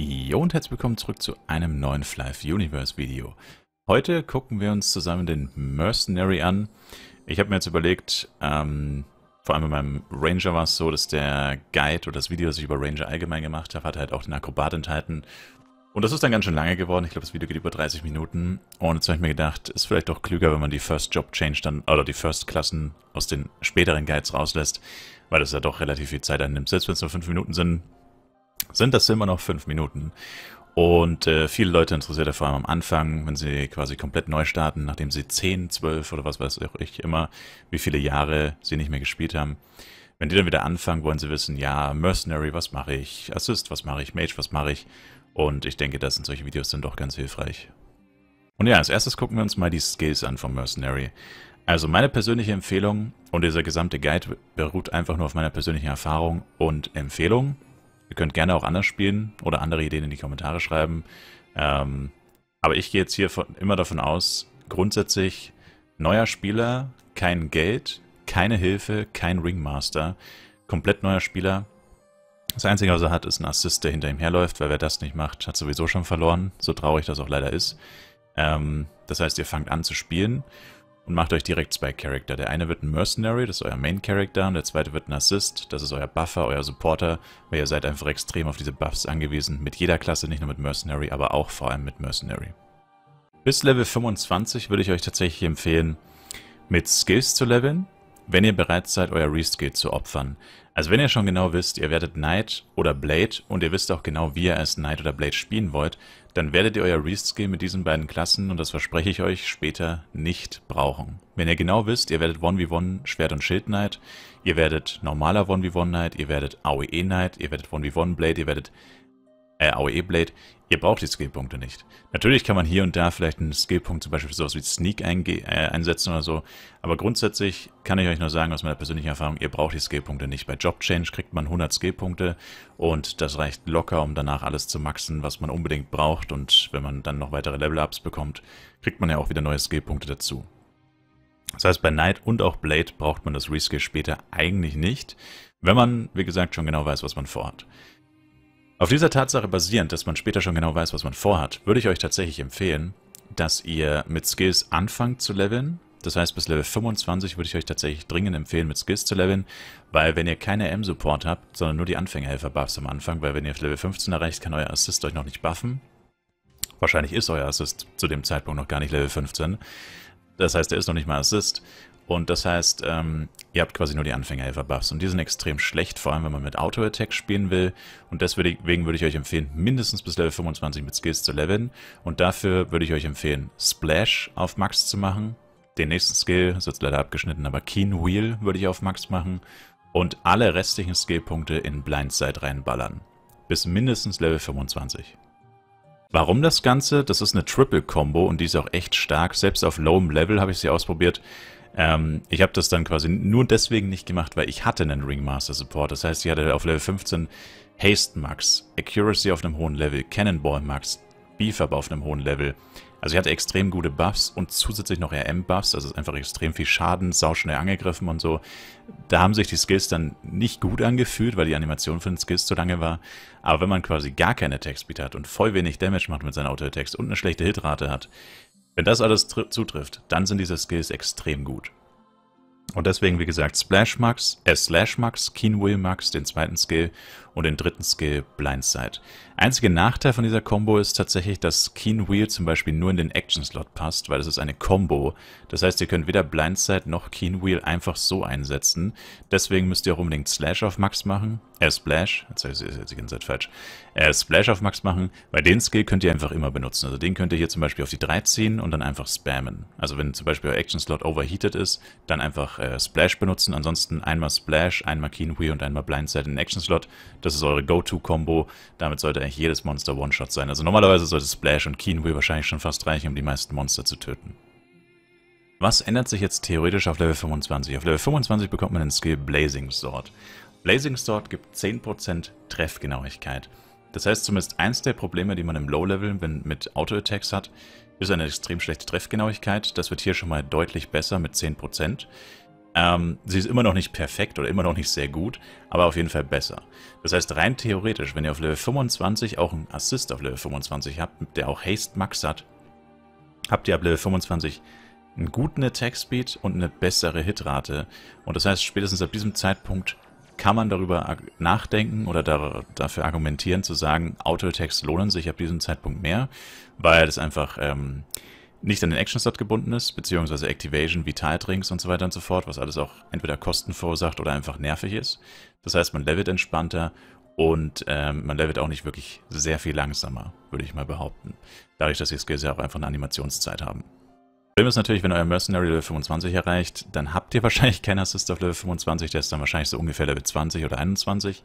Jo und herzlich willkommen zurück zu einem neuen Flive Universe Video. Heute gucken wir uns zusammen den Mercenary an. Ich habe mir jetzt überlegt, ähm, vor allem bei meinem Ranger war es so, dass der Guide oder das Video, das ich über Ranger allgemein gemacht habe, hatte halt auch den Akrobat enthalten. Und das ist dann ganz schön lange geworden. Ich glaube, das Video geht über 30 Minuten. Und jetzt habe ich mir gedacht, ist vielleicht doch klüger, wenn man die First Job Change dann, oder die First Klassen aus den späteren Guides rauslässt, weil das ja doch relativ viel Zeit annimmt. Selbst wenn es nur 5 Minuten sind, sind das immer noch fünf Minuten. Und äh, viele Leute interessiert vor allem am Anfang, wenn sie quasi komplett neu starten, nachdem sie 10, 12 oder was weiß ich immer, wie viele Jahre sie nicht mehr gespielt haben. Wenn die dann wieder anfangen, wollen sie wissen, ja, Mercenary, was mache ich? Assist, was mache ich? Mage, was mache ich? Und ich denke, das sind solche Videos dann doch ganz hilfreich. Und ja, als erstes gucken wir uns mal die Skills an von Mercenary. Also meine persönliche Empfehlung und dieser gesamte Guide beruht einfach nur auf meiner persönlichen Erfahrung und Empfehlung. Ihr könnt gerne auch anders spielen oder andere Ideen in die Kommentare schreiben. Ähm, aber ich gehe jetzt hier von, immer davon aus, grundsätzlich neuer Spieler, kein Geld, keine Hilfe, kein Ringmaster, komplett neuer Spieler. Das Einzige, was er hat, ist ein Assist, der hinter ihm herläuft, weil wer das nicht macht, hat sowieso schon verloren, so traurig das auch leider ist. Ähm, das heißt, ihr fangt an zu spielen und macht euch direkt zwei Charakter. Der eine wird ein Mercenary, das ist euer Main Character, und der zweite wird ein Assist, das ist euer Buffer, euer Supporter, weil ihr seid einfach extrem auf diese Buffs angewiesen, mit jeder Klasse, nicht nur mit Mercenary, aber auch vor allem mit Mercenary. Bis Level 25 würde ich euch tatsächlich empfehlen, mit Skills zu leveln, wenn ihr bereit seid, euer Reskill zu opfern. Also wenn ihr schon genau wisst, ihr werdet Knight oder Blade und ihr wisst auch genau, wie ihr als Knight oder Blade spielen wollt, dann werdet ihr euer Reskill mit diesen beiden Klassen, und das verspreche ich euch, später nicht brauchen. Wenn ihr genau wisst, ihr werdet 1v1 Schwert- und Schild-Knight, ihr werdet normaler 1v1-Knight, ihr werdet AOE-Knight, ihr werdet 1v1-Blade, ihr werdet äh, AOE-Blade, Ihr braucht die Skillpunkte nicht. Natürlich kann man hier und da vielleicht einen Skillpunkt zum Beispiel für sowas wie Sneak äh, einsetzen oder so, aber grundsätzlich kann ich euch nur sagen aus meiner persönlichen Erfahrung, ihr braucht die Skillpunkte nicht. Bei Job Change kriegt man 100 Skillpunkte und das reicht locker, um danach alles zu maxen, was man unbedingt braucht und wenn man dann noch weitere Level-Ups bekommt, kriegt man ja auch wieder neue Skillpunkte dazu. Das heißt, bei Knight und auch Blade braucht man das Reskill später eigentlich nicht, wenn man, wie gesagt, schon genau weiß, was man vorhat. Auf dieser Tatsache basierend, dass man später schon genau weiß, was man vorhat, würde ich euch tatsächlich empfehlen, dass ihr mit Skills anfangt zu leveln. Das heißt, bis Level 25 würde ich euch tatsächlich dringend empfehlen, mit Skills zu leveln, weil wenn ihr keine M-Support habt, sondern nur die Anfängerhelfer-Buffs am Anfang, weil wenn ihr Level 15 erreicht, kann euer Assist euch noch nicht buffen. Wahrscheinlich ist euer Assist zu dem Zeitpunkt noch gar nicht Level 15. Das heißt, er ist noch nicht mal Assist. Und das heißt, ähm, ihr habt quasi nur die Anfängerhelfer-Buffs. Und die sind extrem schlecht, vor allem wenn man mit Auto-Attack spielen will. Und deswegen würde ich euch empfehlen, mindestens bis Level 25 mit Skills zu leveln. Und dafür würde ich euch empfehlen, Splash auf Max zu machen. Den nächsten Skill, ist jetzt leider abgeschnitten, aber Keen Wheel würde ich auf Max machen. Und alle restlichen Skillpunkte in Blindside reinballern. Bis mindestens Level 25. Warum das Ganze? Das ist eine Triple-Combo und die ist auch echt stark. Selbst auf lowem Level habe ich sie ausprobiert. Ähm, ich habe das dann quasi nur deswegen nicht gemacht, weil ich hatte einen Ringmaster Support. Das heißt, ich hatte auf Level 15 Haste Max, Accuracy auf einem hohen Level, Cannonball Max, Beef Up auf einem hohen Level, also ich hatte extrem gute Buffs und zusätzlich noch RM-Buffs, also einfach extrem viel Schaden, sauschnell angegriffen und so. Da haben sich die Skills dann nicht gut angefühlt, weil die Animation für den Skills zu lange war. Aber wenn man quasi gar keine Attack-Speed hat und voll wenig Damage macht mit seinen Auto-Attacks und eine schlechte Hitrate hat, wenn das alles zutrifft, dann sind diese Skills extrem gut. Und deswegen, wie gesagt, Splash Max, äh Slash Max, Keen Will Max, den zweiten Skill und den dritten Skill Blindside. Einziger Nachteil von dieser Combo ist tatsächlich, dass Keen Wheel zum Beispiel nur in den Action-Slot passt, weil es ist eine Combo. Das heißt, ihr könnt weder Blindside noch Keen Wheel einfach so einsetzen. Deswegen müsst ihr auch unbedingt Slash auf Max machen. Äh, Splash. Jetzt habe ich es die ganze Zeit falsch. Äh, Splash auf Max machen, weil den Skill könnt ihr einfach immer benutzen. Also den könnt ihr hier zum Beispiel auf die 3 ziehen und dann einfach spammen. Also wenn zum Beispiel euer Action-Slot overheated ist, dann einfach äh, Splash benutzen. Ansonsten einmal Splash, einmal Keen Wheel und einmal Blindside in den Action-Slot. Das das ist eure Go-To-Kombo. Damit sollte eigentlich jedes Monster One-Shot sein. Also normalerweise sollte Splash und Keenwheel wahrscheinlich schon fast reichen, um die meisten Monster zu töten. Was ändert sich jetzt theoretisch auf Level 25? Auf Level 25 bekommt man den Skill Blazing Sword. Blazing Sword gibt 10% Treffgenauigkeit. Das heißt, zumindest eins der Probleme, die man im Low-Level mit Auto-Attacks hat, ist eine extrem schlechte Treffgenauigkeit. Das wird hier schon mal deutlich besser mit 10%. Ähm, sie ist immer noch nicht perfekt oder immer noch nicht sehr gut, aber auf jeden Fall besser. Das heißt, rein theoretisch, wenn ihr auf Level 25 auch einen Assist auf Level 25 habt, der auch Haste Max hat, habt ihr ab Level 25 einen guten Attack Speed und eine bessere Hitrate. Und das heißt, spätestens ab diesem Zeitpunkt kann man darüber nachdenken oder da, dafür argumentieren, zu sagen, Auto-Attacks lohnen sich ab diesem Zeitpunkt mehr, weil das einfach... Ähm, nicht an den Action-Slot gebunden ist, beziehungsweise Activation, Vital-Drinks und so weiter und so fort, was alles auch entweder Kosten verursacht oder einfach nervig ist. Das heißt, man levelt entspannter und ähm, man levelt auch nicht wirklich sehr viel langsamer, würde ich mal behaupten. Dadurch, dass die Skills ja auch einfach eine Animationszeit haben. Problem ist natürlich, wenn euer Mercenary Level 25 erreicht, dann habt ihr wahrscheinlich keinen Assist auf Level 25, der ist dann wahrscheinlich so ungefähr Level 20 oder 21.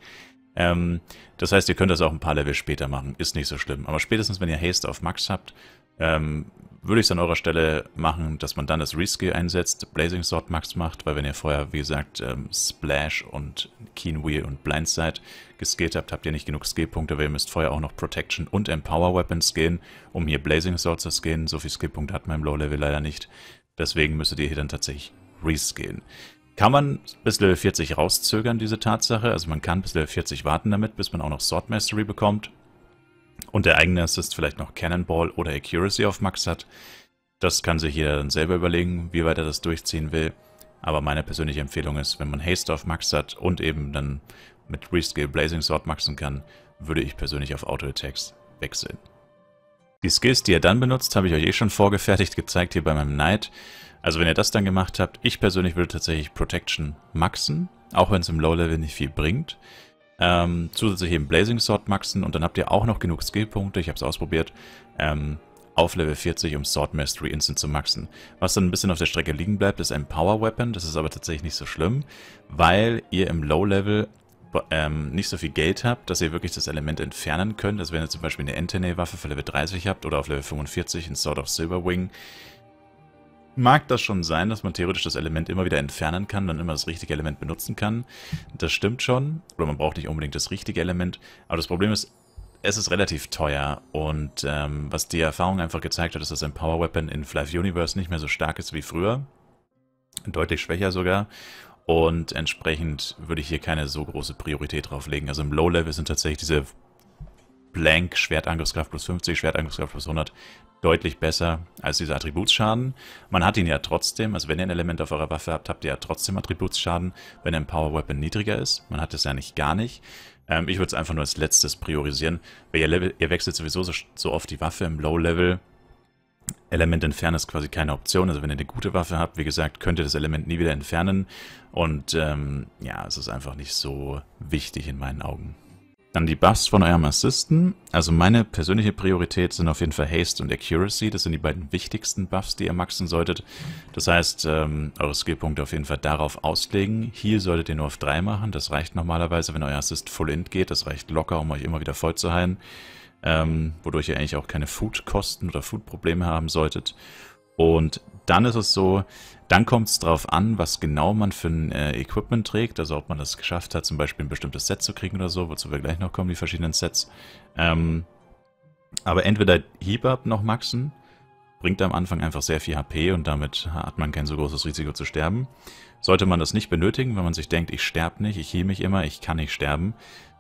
Ähm, das heißt, ihr könnt das auch ein paar Level später machen, ist nicht so schlimm. Aber spätestens, wenn ihr Haste auf Max habt, ähm, würde ich es an eurer Stelle machen, dass man dann das Reskill einsetzt, Blazing Sword Max macht, weil wenn ihr vorher, wie gesagt, ähm, Splash und Keen Wheel und Blindside geskillt habt, habt ihr nicht genug Skillpunkte, weil ihr müsst vorher auch noch Protection und Empower Weapons gehen, um hier Blazing Sword zu skillen. So viel Skillpunkte hat man im Low Level leider nicht. Deswegen müsstet ihr hier dann tatsächlich reskillen. Kann man bis Level 40 rauszögern, diese Tatsache? Also man kann bis Level 40 warten damit, bis man auch noch Sword Mastery bekommt und der eigene Assist vielleicht noch Cannonball oder Accuracy auf Max hat. Das kann sich jeder dann selber überlegen, wie weit er das durchziehen will. Aber meine persönliche Empfehlung ist, wenn man Haste auf Max hat und eben dann mit Rescale Blazing Sword maxen kann, würde ich persönlich auf Auto-Attacks wechseln. Die Skills, die ihr dann benutzt, habe ich euch eh schon vorgefertigt gezeigt hier bei meinem Knight. Also wenn ihr das dann gemacht habt, ich persönlich würde tatsächlich Protection maxen, auch wenn es im Low-Level nicht viel bringt. Ähm, zusätzlich eben Blazing Sword maxen und dann habt ihr auch noch genug Skillpunkte, ich habe es ausprobiert, ähm, auf Level 40, um Sword Mastery Instant zu maxen. Was dann ein bisschen auf der Strecke liegen bleibt, ist ein Power Weapon, das ist aber tatsächlich nicht so schlimm, weil ihr im Low Level ähm, nicht so viel Geld habt, dass ihr wirklich das Element entfernen könnt. Also wenn ihr zum Beispiel eine Antennae-Waffe für Level 30 habt oder auf Level 45 in Sword of Silverwing, mag das schon sein, dass man theoretisch das Element immer wieder entfernen kann, dann immer das richtige Element benutzen kann. Das stimmt schon. Oder man braucht nicht unbedingt das richtige Element. Aber das Problem ist, es ist relativ teuer und ähm, was die Erfahrung einfach gezeigt hat, ist, dass ein Power Weapon in Flight Universe nicht mehr so stark ist wie früher. Deutlich schwächer sogar. Und entsprechend würde ich hier keine so große Priorität drauf legen. Also im Low-Level sind tatsächlich diese Blank, Schwertangriffskraft plus 50, Schwertangriffskraft plus 100, deutlich besser als dieser Attributsschaden. Man hat ihn ja trotzdem, also wenn ihr ein Element auf eurer Waffe habt, habt ihr ja trotzdem Attributsschaden, wenn ein Power Weapon niedriger ist. Man hat das ja nicht gar nicht. Ähm, ich würde es einfach nur als letztes priorisieren, weil ihr, Level, ihr wechselt sowieso so, so oft die Waffe im Low-Level. Element entfernen ist quasi keine Option, also wenn ihr eine gute Waffe habt, wie gesagt, könnt ihr das Element nie wieder entfernen und ähm, ja, es ist einfach nicht so wichtig in meinen Augen. Dann die Buffs von eurem Assisten. Also meine persönliche Priorität sind auf jeden Fall Haste und Accuracy. Das sind die beiden wichtigsten Buffs, die ihr maxen solltet. Das heißt, ähm, eure Skillpunkte auf jeden Fall darauf auslegen. Heal solltet ihr nur auf 3 machen. Das reicht normalerweise, wenn euer Assist Full Int geht. Das reicht locker, um euch immer wieder voll zu heilen. Ähm, wodurch ihr eigentlich auch keine Food-Kosten oder Food-Probleme haben solltet. Und dann ist es so, dann kommt es darauf an, was genau man für ein äh, Equipment trägt. Also ob man das geschafft hat, zum Beispiel ein bestimmtes Set zu kriegen oder so, wozu wir gleich noch kommen, die verschiedenen Sets. Ähm, aber entweder Heap-Up noch maxen, bringt am Anfang einfach sehr viel HP und damit hat man kein so großes Risiko zu sterben. Sollte man das nicht benötigen, wenn man sich denkt, ich sterbe nicht, ich heal mich immer, ich kann nicht sterben,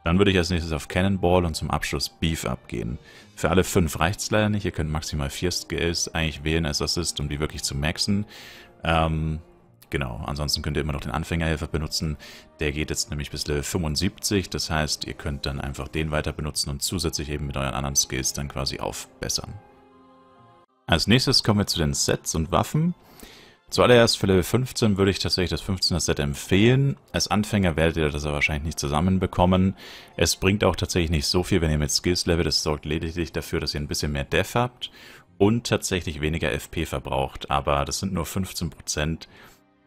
dann würde ich als nächstes auf Cannonball und zum Abschluss Beef abgehen. Für alle fünf reicht es leider nicht. Ihr könnt maximal vier Skills eigentlich wählen als Assist, um die wirklich zu maxen. Ähm, genau, ansonsten könnt ihr immer noch den Anfängerhelfer benutzen. Der geht jetzt nämlich bis Level 75. Das heißt, ihr könnt dann einfach den weiter benutzen und zusätzlich eben mit euren anderen Skills dann quasi aufbessern. Als nächstes kommen wir zu den Sets und Waffen. Zuallererst für Level 15 würde ich tatsächlich das 15er Set empfehlen. Als Anfänger werdet ihr das ja wahrscheinlich nicht zusammenbekommen. Es bringt auch tatsächlich nicht so viel, wenn ihr mit Skills levelt. Es sorgt lediglich dafür, dass ihr ein bisschen mehr Death habt und tatsächlich weniger FP verbraucht. Aber das sind nur 15%.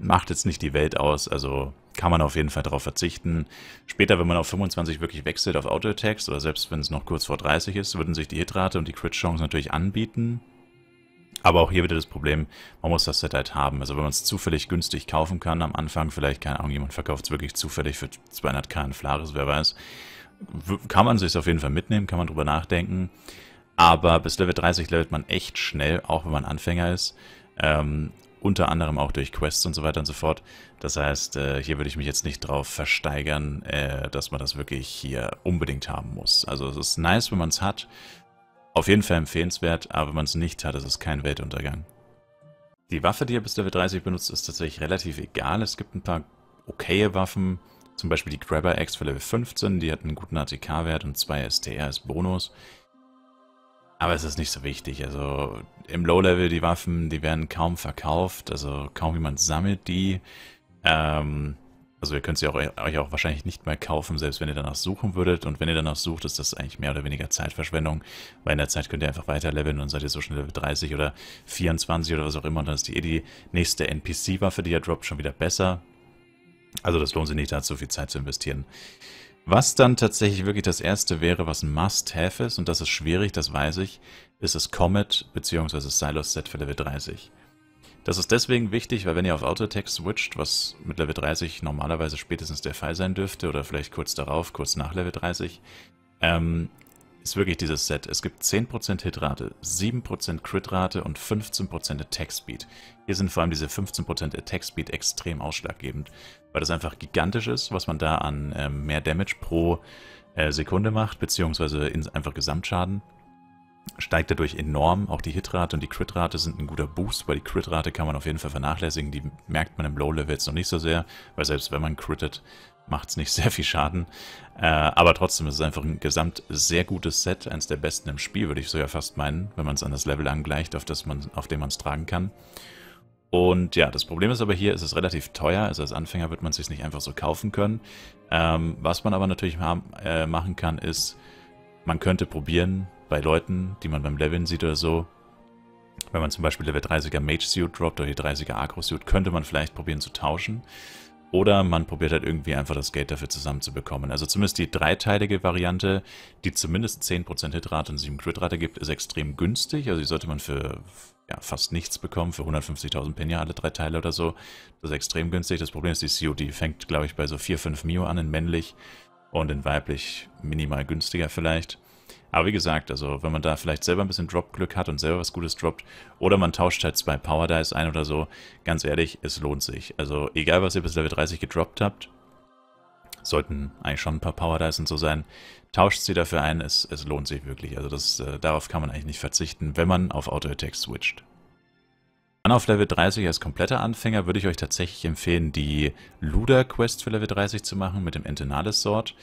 Macht jetzt nicht die Welt aus, also kann man auf jeden Fall darauf verzichten. Später, wenn man auf 25 wirklich wechselt auf Auto-Attacks oder selbst wenn es noch kurz vor 30 ist, würden sich die Hitrate und die Crit-Chance natürlich anbieten. Aber auch hier wieder das Problem, man muss das Set halt haben. Also wenn man es zufällig günstig kaufen kann am Anfang, vielleicht, keine Ahnung, jemand verkauft es wirklich zufällig für 200k in Flares, wer weiß. Kann man sich auf jeden Fall mitnehmen, kann man drüber nachdenken. Aber bis Level 30 levelt man echt schnell, auch wenn man Anfänger ist. Ähm, unter anderem auch durch Quests und so weiter und so fort. Das heißt, äh, hier würde ich mich jetzt nicht drauf versteigern, äh, dass man das wirklich hier unbedingt haben muss. Also es ist nice, wenn man es hat. Auf jeden Fall empfehlenswert, aber wenn man es nicht hat, ist es kein Weltuntergang. Die Waffe, die ihr bis Level 30 benutzt, ist tatsächlich relativ egal. Es gibt ein paar okaye Waffen, zum Beispiel die Grabber X für Level 15, die hat einen guten ATK-Wert und zwei STR als Bonus. Aber es ist nicht so wichtig, also im Low-Level die Waffen, die werden kaum verkauft, also kaum jemand sammelt die. Ähm, also ihr könnt sie auch, äh, euch auch wahrscheinlich nicht mehr kaufen, selbst wenn ihr danach suchen würdet. Und wenn ihr danach sucht, ist das eigentlich mehr oder weniger Zeitverschwendung, weil in der Zeit könnt ihr einfach weiter leveln und seid ihr so schnell Level 30 oder 24 oder was auch immer. Und dann ist die, eh die nächste NPC-Waffe, die ihr droppt, schon wieder besser. Also das lohnt sich nicht, da so viel Zeit zu investieren. Was dann tatsächlich wirklich das erste wäre, was ein Must-Have ist, und das ist schwierig, das weiß ich, ist das Comet bzw. Silos Set für Level 30. Das ist deswegen wichtig, weil wenn ihr auf Autotext switcht, was mit Level 30 normalerweise spätestens der Fall sein dürfte, oder vielleicht kurz darauf, kurz nach Level 30, ähm, ist wirklich dieses Set. Es gibt 10% Hitrate, 7% Critrate und 15% Attack Speed. Hier sind vor allem diese 15% Attack Speed extrem ausschlaggebend, weil das einfach gigantisch ist, was man da an ähm, mehr Damage pro äh, Sekunde macht, beziehungsweise in, einfach Gesamtschaden steigt dadurch enorm. Auch die Hitrate und die Critrate sind ein guter Boost, weil die Critrate kann man auf jeden Fall vernachlässigen. Die merkt man im Low-Level jetzt noch nicht so sehr, weil selbst wenn man crittet, macht es nicht sehr viel Schaden. Äh, aber trotzdem ist es einfach ein gesamt sehr gutes Set, eines der besten im Spiel, würde ich sogar fast meinen, wenn man es an das Level angleicht, auf, das man, auf dem man es tragen kann. Und ja, das Problem ist aber hier, es ist relativ teuer. Also als Anfänger wird man es sich nicht einfach so kaufen können. Ähm, was man aber natürlich haben, äh, machen kann, ist, man könnte probieren, bei Leuten, die man beim Leveln sieht oder so, wenn man zum Beispiel Level 30er Mage Suit droppt oder die 30er Agro Suit, könnte man vielleicht probieren zu tauschen. Oder man probiert halt irgendwie einfach das Geld dafür zusammenzubekommen. Also zumindest die dreiteilige Variante, die zumindest 10% Hitrate und 7 Critrate gibt, ist extrem günstig. Also die sollte man für ja, fast nichts bekommen, für 150.000 Penya alle drei Teile oder so. Das ist extrem günstig. Das Problem ist, die COD fängt, glaube ich, bei so 4, 5 Mio an in männlich und in weiblich minimal günstiger vielleicht. Aber wie gesagt, also wenn man da vielleicht selber ein bisschen Drop-Glück hat und selber was Gutes droppt, oder man tauscht halt zwei Power Dice ein oder so, ganz ehrlich, es lohnt sich. Also egal, was ihr bis Level 30 gedroppt habt, sollten eigentlich schon ein paar Power Dice und so sein, tauscht sie dafür ein, es, es lohnt sich wirklich. Also das, äh, darauf kann man eigentlich nicht verzichten, wenn man auf Auto-Attack switcht. Dann auf Level 30 als kompletter Anfänger würde ich euch tatsächlich empfehlen, die Luda-Quest für Level 30 zu machen mit dem entenalis sort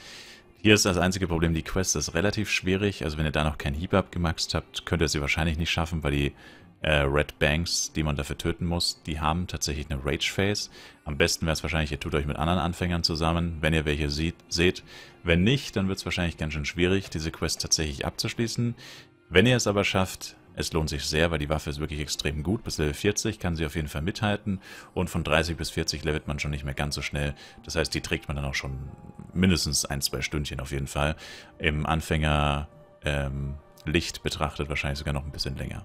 hier ist das einzige Problem, die Quest ist relativ schwierig. Also wenn ihr da noch keinen Heap-Up gemaxt habt, könnt ihr sie wahrscheinlich nicht schaffen, weil die äh, Red Banks, die man dafür töten muss, die haben tatsächlich eine Rage Phase. Am besten wäre es wahrscheinlich, ihr tut euch mit anderen Anfängern zusammen, wenn ihr welche sieht, seht. Wenn nicht, dann wird es wahrscheinlich ganz schön schwierig, diese Quest tatsächlich abzuschließen. Wenn ihr es aber schafft, es lohnt sich sehr, weil die Waffe ist wirklich extrem gut. Bis Level 40 kann sie auf jeden Fall mithalten und von 30 bis 40 levelt man schon nicht mehr ganz so schnell. Das heißt, die trägt man dann auch schon mindestens ein, zwei Stündchen auf jeden Fall. Im Anfängerlicht ähm, betrachtet wahrscheinlich sogar noch ein bisschen länger.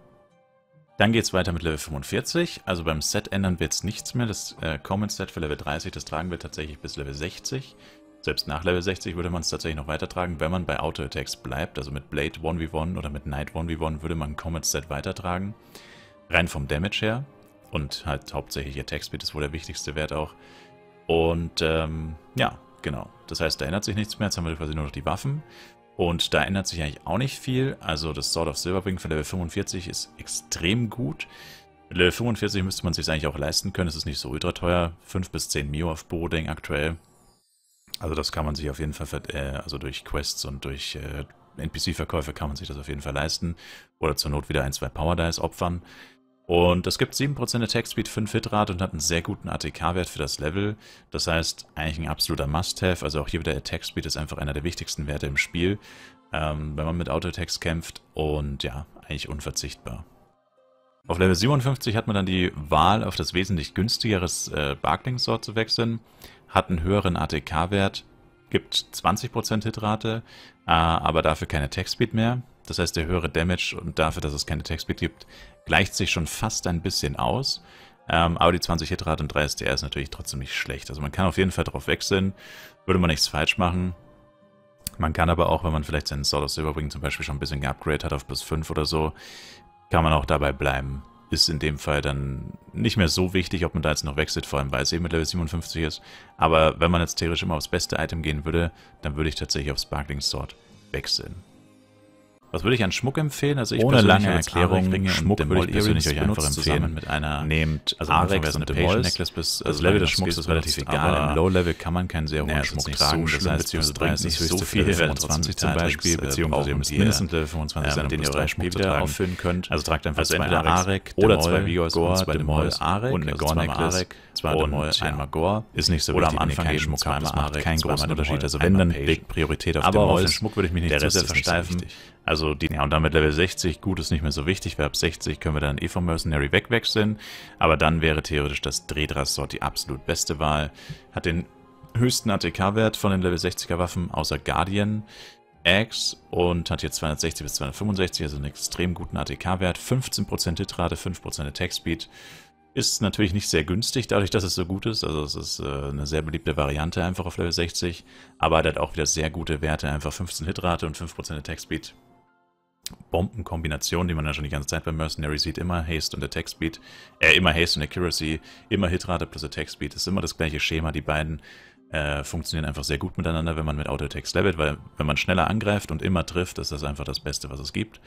Dann geht es weiter mit Level 45. Also beim Set ändern wird es nichts mehr. Das äh, Common Set für Level 30, das tragen wir tatsächlich bis Level 60. Selbst nach Level 60 würde man es tatsächlich noch weitertragen, wenn man bei Auto-Attacks bleibt. Also mit Blade 1v1 oder mit Knight 1v1 würde man Comet Set weitertragen. Rein vom Damage her. Und halt hauptsächlich Attack Speed ist wohl der wichtigste Wert auch. Und ähm, ja, genau. Das heißt, da ändert sich nichts mehr. Jetzt haben wir quasi nur noch die Waffen. Und da ändert sich eigentlich auch nicht viel. Also das Sword of Silverwing für Level 45 ist extrem gut. Level 45 müsste man sich eigentlich auch leisten können. Es ist nicht so ultra teuer. 5 bis 10 Mio auf Boding aktuell. Also das kann man sich auf jeden Fall, äh, also durch Quests und durch äh, NPC-Verkäufe kann man sich das auf jeden Fall leisten. Oder zur Not wieder ein, zwei Power Dice opfern. Und das gibt 7% Attack Speed, 5 Hitrate und hat einen sehr guten ATK-Wert für das Level. Das heißt, eigentlich ein absoluter Must-Have. Also auch hier wieder Attack Speed ist einfach einer der wichtigsten Werte im Spiel, ähm, wenn man mit Auto-Attacks kämpft. Und ja, eigentlich unverzichtbar. Auf Level 57 hat man dann die Wahl, auf das wesentlich günstigeres äh, Barkling-Sword zu wechseln hat einen höheren ATK-Wert, gibt 20% Hitrate, äh, aber dafür keine Attack-Speed mehr. Das heißt, der höhere Damage und dafür, dass es keine Attack-Speed gibt, gleicht sich schon fast ein bisschen aus. Ähm, aber die 20 Hitrate und 3 SDR ist natürlich trotzdem nicht schlecht. Also man kann auf jeden Fall drauf wechseln, würde man nichts falsch machen. Man kann aber auch, wenn man vielleicht seinen Solid Silverwing zum Beispiel schon ein bisschen geupgradet hat auf plus 5 oder so, kann man auch dabei bleiben ist in dem Fall dann nicht mehr so wichtig, ob man da jetzt noch wechselt, vor allem weil es eben mit Level 57 ist. Aber wenn man jetzt theoretisch immer aufs beste Item gehen würde, dann würde ich tatsächlich auf Sparkling Sword wechseln. Was würde ich an Schmuck empfehlen? Also ich Ohne lange Erklärung, Schmuck würde ich persönlich euch einfach empfehlen. Mit einer Nehmt also Arex und Demols. Necklace bis, also das Level des Schmucks ist relativ egal. Im Low-Level kann man keinen sehr hohen naja, Schmuck tragen. So das heißt, beziehungsweise 30 ist so viel, 25 zum Beispiel, beziehungsweise ihr müsst mindestens Level 25 sein, um den ihr euren Schmuck wieder auffüllen könnt. Also tragt einfach also zwei Arex oder zwei Vigors und zwei Demols und eine Gore-Necklace. Zwei Demols, einmal Gore. Ist nicht so wichtig, Oder am Anfang keinen Schmuck habt, das macht keinen großen Unterschied. Also wenn, dann legt Priorität auf Demols. Aber auf den Schmuck würde ich mich nicht zu sehr versteifen. Also die, ja, und dann mit Level 60, gut, ist nicht mehr so wichtig, weil ab 60 können wir dann eh vom Mercenary wegwechseln. Aber dann wäre theoretisch das Dredrassort die absolut beste Wahl. Hat den höchsten ATK-Wert von den Level 60er Waffen, außer Guardian. Axe und hat hier 260 bis 265, also einen extrem guten ATK-Wert. 15% Hitrate, 5% Attack Speed. Ist natürlich nicht sehr günstig, dadurch, dass es so gut ist. Also es ist äh, eine sehr beliebte Variante einfach auf Level 60. Aber er hat halt auch wieder sehr gute Werte, einfach 15 Hitrate und 5% Attack Speed. Bombenkombination, die man ja schon die ganze Zeit bei Mercenary sieht. Immer Haste und Attack Speed, äh, immer Haste und Accuracy, immer Hitrate plus Attack Speed. Das ist immer das gleiche Schema. Die beiden äh, funktionieren einfach sehr gut miteinander, wenn man mit Auto-Attacks levelt, weil wenn man schneller angreift und immer trifft, ist das einfach das Beste, was es gibt.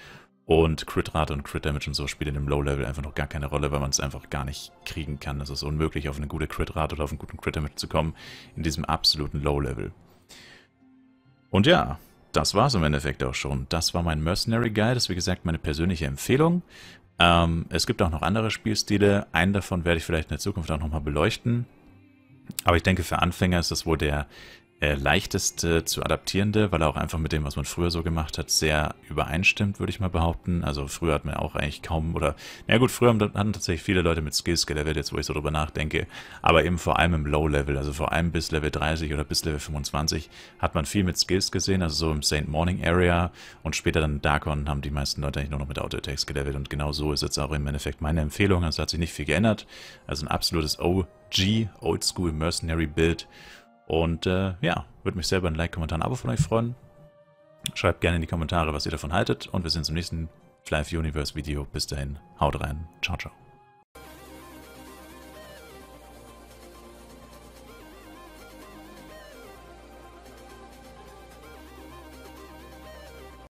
Und Crit-Rate und Crit-Damage und so spielt in dem Low-Level einfach noch gar keine Rolle, weil man es einfach gar nicht kriegen kann. Es ist unmöglich, auf eine gute Crit-Rate oder auf einen guten Crit-Damage zu kommen in diesem absoluten Low-Level. Und ja, das war's im Endeffekt auch schon. Das war mein Mercenary Guide, das ist wie gesagt meine persönliche Empfehlung. Ähm, es gibt auch noch andere Spielstile, einen davon werde ich vielleicht in der Zukunft auch nochmal beleuchten. Aber ich denke, für Anfänger ist das wohl der äh, leichteste zu adaptierende, weil er auch einfach mit dem, was man früher so gemacht hat, sehr übereinstimmt, würde ich mal behaupten. Also früher hat man auch eigentlich kaum, oder, na gut, früher hatten tatsächlich viele Leute mit Skills gelevelt, jetzt wo ich so drüber nachdenke, aber eben vor allem im Low-Level, also vor allem bis Level 30 oder bis Level 25 hat man viel mit Skills gesehen, also so im St. Morning Area und später dann Darkon haben die meisten Leute eigentlich nur noch mit Auto-Attacks gelevelt und genau so ist jetzt auch im Endeffekt meine Empfehlung, also hat sich nicht viel geändert, also ein absolutes OG, Old School Mercenary Build und äh, ja, würde mich selber ein Like, Kommentar, ein Abo von euch freuen. Schreibt gerne in die Kommentare, was ihr davon haltet. Und wir sehen uns im nächsten Fly Universe Video. Bis dahin, haut rein. Ciao, ciao.